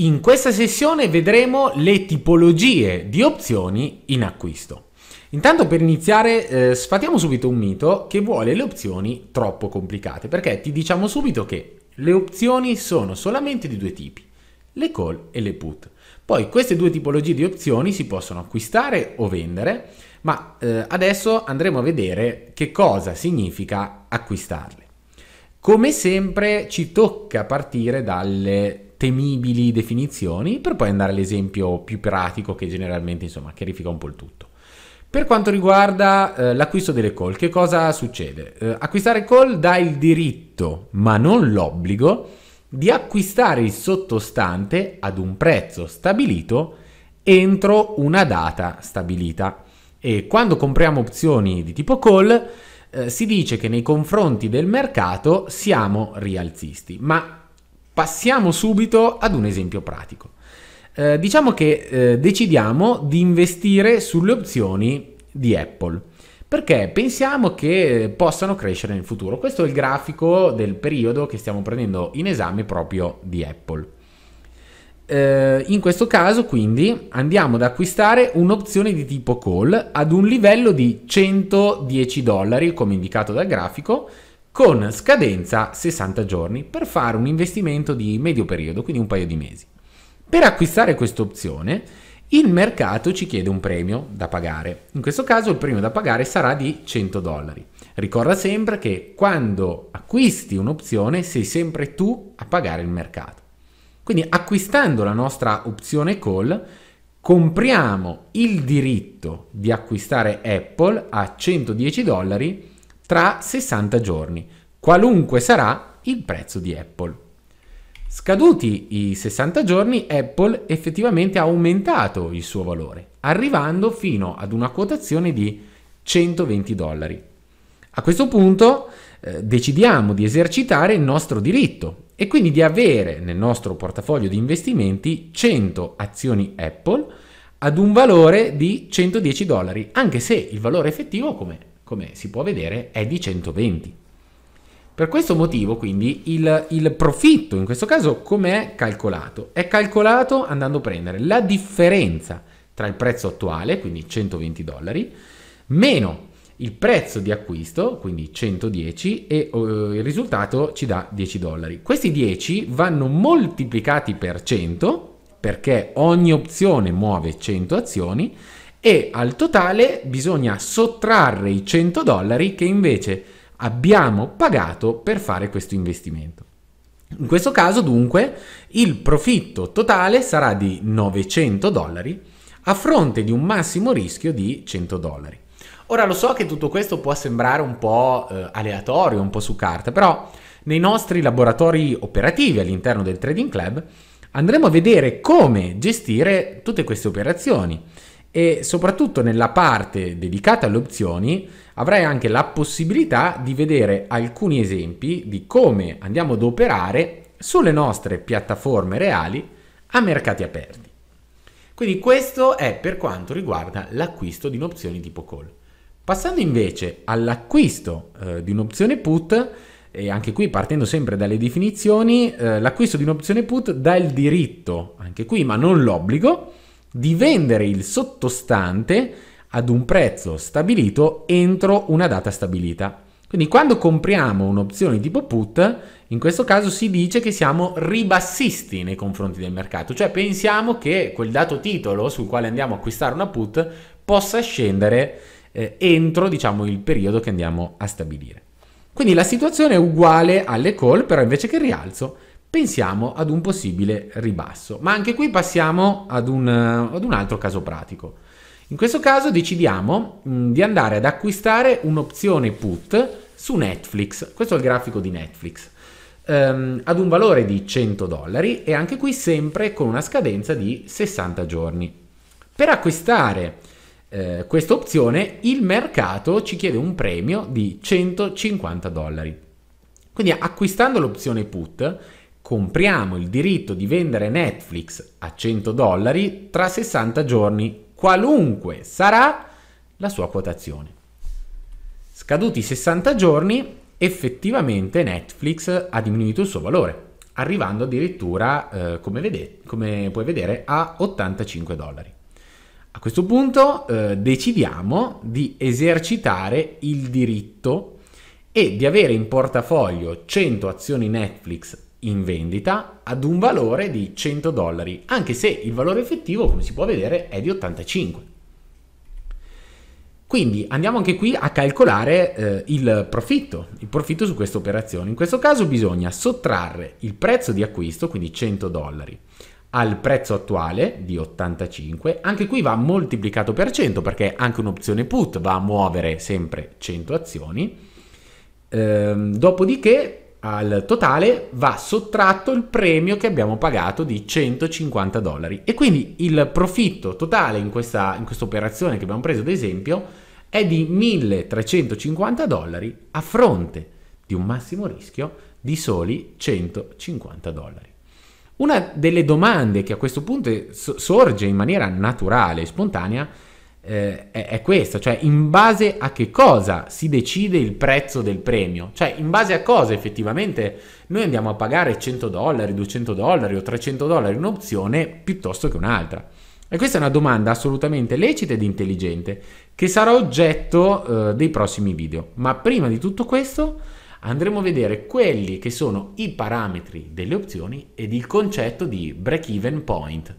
In questa sessione vedremo le tipologie di opzioni in acquisto. Intanto per iniziare eh, sfatiamo subito un mito che vuole le opzioni troppo complicate, perché ti diciamo subito che le opzioni sono solamente di due tipi, le call e le put. Poi queste due tipologie di opzioni si possono acquistare o vendere, ma eh, adesso andremo a vedere che cosa significa acquistarle. Come sempre ci tocca partire dalle temibili definizioni, per poi andare all'esempio più pratico che generalmente insomma chiarifica un po' il tutto. Per quanto riguarda eh, l'acquisto delle call, che cosa succede? Eh, acquistare call dà il diritto, ma non l'obbligo, di acquistare il sottostante ad un prezzo stabilito entro una data stabilita. E quando compriamo opzioni di tipo call, eh, si dice che nei confronti del mercato siamo rialzisti, ma Passiamo subito ad un esempio pratico. Eh, diciamo che eh, decidiamo di investire sulle opzioni di Apple perché pensiamo che possano crescere nel futuro. Questo è il grafico del periodo che stiamo prendendo in esame proprio di Apple. Eh, in questo caso quindi andiamo ad acquistare un'opzione di tipo call ad un livello di 110 dollari come indicato dal grafico con scadenza 60 giorni per fare un investimento di medio periodo, quindi un paio di mesi. Per acquistare questa opzione il mercato ci chiede un premio da pagare. In questo caso il premio da pagare sarà di 100 dollari. Ricorda sempre che quando acquisti un'opzione sei sempre tu a pagare il mercato. Quindi acquistando la nostra opzione call compriamo il diritto di acquistare Apple a 110 dollari tra 60 giorni, qualunque sarà il prezzo di Apple. Scaduti i 60 giorni, Apple effettivamente ha aumentato il suo valore, arrivando fino ad una quotazione di 120 dollari. A questo punto eh, decidiamo di esercitare il nostro diritto e quindi di avere nel nostro portafoglio di investimenti 100 azioni Apple ad un valore di 110 dollari, anche se il valore effettivo, come come si può vedere, è di 120. Per questo motivo, quindi, il, il profitto, in questo caso, come è calcolato? È calcolato andando a prendere la differenza tra il prezzo attuale, quindi 120 dollari, meno il prezzo di acquisto, quindi 110, e uh, il risultato ci dà 10 dollari. Questi 10 vanno moltiplicati per 100, perché ogni opzione muove 100 azioni, e al totale bisogna sottrarre i 100 dollari che invece abbiamo pagato per fare questo investimento. In questo caso dunque il profitto totale sarà di 900 dollari a fronte di un massimo rischio di 100 dollari. Ora lo so che tutto questo può sembrare un po' eh, aleatorio, un po' su carta, però nei nostri laboratori operativi all'interno del Trading Club andremo a vedere come gestire tutte queste operazioni e soprattutto nella parte dedicata alle opzioni avrai anche la possibilità di vedere alcuni esempi di come andiamo ad operare sulle nostre piattaforme reali a mercati aperti. Quindi questo è per quanto riguarda l'acquisto di un'opzione tipo call. Passando invece all'acquisto eh, di un'opzione put, e anche qui partendo sempre dalle definizioni, eh, l'acquisto di un'opzione put dà il diritto, anche qui ma non l'obbligo, di vendere il sottostante ad un prezzo stabilito entro una data stabilita. Quindi quando compriamo un'opzione tipo put, in questo caso si dice che siamo ribassisti nei confronti del mercato, cioè pensiamo che quel dato titolo sul quale andiamo a acquistare una put possa scendere eh, entro diciamo, il periodo che andiamo a stabilire. Quindi la situazione è uguale alle call, però invece che rialzo pensiamo ad un possibile ribasso. Ma anche qui passiamo ad un, ad un altro caso pratico. In questo caso decidiamo mm, di andare ad acquistare un'opzione put su Netflix. Questo è il grafico di Netflix. Ehm, ad un valore di 100 dollari e anche qui sempre con una scadenza di 60 giorni. Per acquistare eh, questa opzione il mercato ci chiede un premio di 150 dollari. Quindi acquistando l'opzione put compriamo il diritto di vendere Netflix a 100 dollari tra 60 giorni, qualunque sarà la sua quotazione. Scaduti i 60 giorni, effettivamente Netflix ha diminuito il suo valore, arrivando addirittura, eh, come, vedete, come, puoi vedere, a 85 dollari. A questo punto eh, decidiamo di esercitare il diritto e di avere in portafoglio 100 azioni Netflix in vendita ad un valore di 100 dollari, anche se il valore effettivo, come si può vedere, è di 85. Quindi andiamo anche qui a calcolare eh, il profitto, il profitto su questa operazione. In questo caso bisogna sottrarre il prezzo di acquisto, quindi 100 dollari, al prezzo attuale di 85. Anche qui va moltiplicato per 100 perché anche un'opzione put va a muovere sempre 100 azioni. Ehm, dopodiché al totale va sottratto il premio che abbiamo pagato di 150 dollari e quindi il profitto totale in questa, in questa operazione che abbiamo preso ad esempio è di 1350 dollari a fronte di un massimo rischio di soli 150 dollari. Una delle domande che a questo punto sorge in maniera naturale e spontanea è eh, è, è, questo, cioè in base a che cosa si decide il prezzo del premio, cioè in base a cosa effettivamente noi andiamo a pagare 100 dollari, 200 dollari o 300 dollari un'opzione piuttosto che un'altra. E questa è una domanda assolutamente lecita ed intelligente che sarà oggetto eh, dei prossimi video. Ma prima di tutto questo andremo a vedere quelli che sono i parametri delle opzioni ed il concetto di break-even point.